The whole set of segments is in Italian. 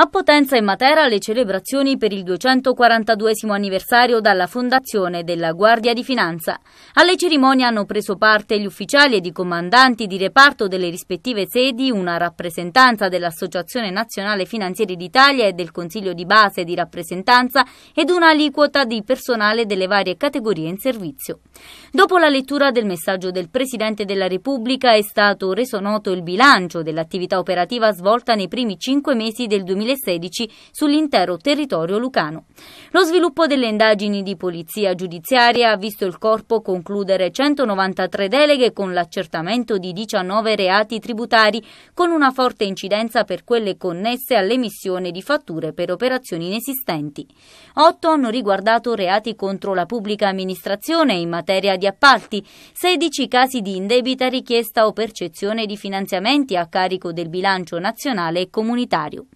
A Potenza e Matera le celebrazioni per il 242 anniversario dalla fondazione della Guardia di Finanza. Alle cerimonie hanno preso parte gli ufficiali ed i comandanti di reparto delle rispettive sedi, una rappresentanza dell'Associazione Nazionale Finanzieri d'Italia e del Consiglio di Base di Rappresentanza ed una aliquota di personale delle varie categorie in servizio. Dopo la lettura del messaggio del Presidente della Repubblica è stato reso noto il bilancio dell'attività operativa svolta nei primi cinque mesi del 2020 2016 sull'intero territorio lucano. Lo sviluppo delle indagini di polizia giudiziaria ha visto il corpo concludere 193 deleghe con l'accertamento di 19 reati tributari, con una forte incidenza per quelle connesse all'emissione di fatture per operazioni inesistenti. 8 hanno riguardato reati contro la pubblica amministrazione in materia di appalti, 16 casi di indebita richiesta o percezione di finanziamenti a carico del bilancio nazionale e comunitario.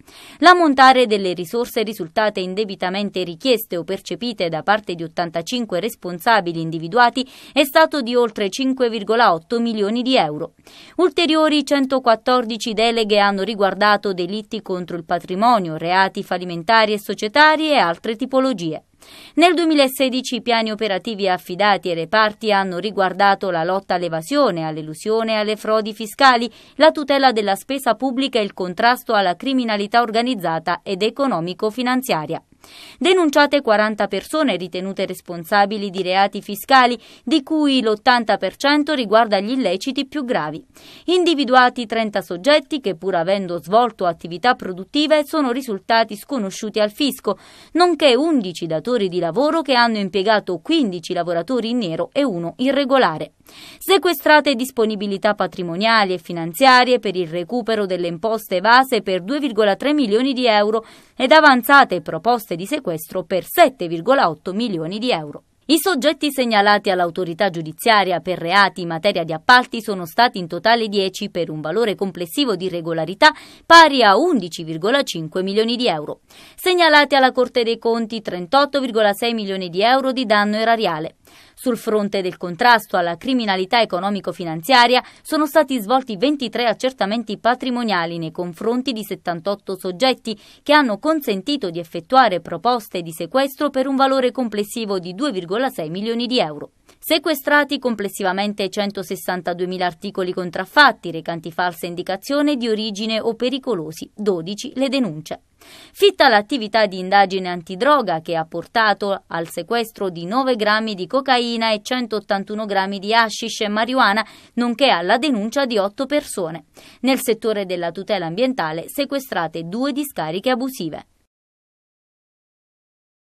L'ammontare delle risorse risultate indebitamente richieste o percepite da parte di 85 responsabili individuati è stato di oltre 5,8 milioni di euro. Ulteriori 114 deleghe hanno riguardato delitti contro il patrimonio, reati fallimentari e societari e altre tipologie. Nel 2016 i piani operativi affidati ai reparti hanno riguardato la lotta all'evasione, all'elusione e alle frodi fiscali, la tutela della spesa pubblica e il contrasto alla criminalità organizzata ed economico-finanziaria. Denunciate 40 persone ritenute responsabili di reati fiscali, di cui l'80% riguarda gli illeciti più gravi. Individuati 30 soggetti che pur avendo svolto attività produttive sono risultati sconosciuti al fisco, nonché 11 datori di lavoro che hanno impiegato 15 lavoratori in nero e uno irregolare. Sequestrate disponibilità patrimoniali e finanziarie per il recupero delle imposte evase per 2,3 milioni di euro ed avanzate proposte di sequestro per 7,8 milioni di euro. I soggetti segnalati all'autorità giudiziaria per reati in materia di appalti sono stati in totale 10 per un valore complessivo di irregolarità pari a 11,5 milioni di euro. Segnalati alla Corte dei Conti 38,6 milioni di euro di danno erariale. Sul fronte del contrasto alla criminalità economico-finanziaria sono stati svolti 23 accertamenti patrimoniali nei confronti di 78 soggetti che hanno consentito di effettuare proposte di sequestro per un valore complessivo di 2,6 milioni di euro. Sequestrati complessivamente 162.000 articoli contraffatti recanti falsa indicazione di origine o pericolosi, 12 le denunce. Fitta l'attività di indagine antidroga che ha portato al sequestro di 9 grammi di cocaina e 181 grammi di hashish e marijuana, nonché alla denuncia di 8 persone. Nel settore della tutela ambientale sequestrate due discariche abusive.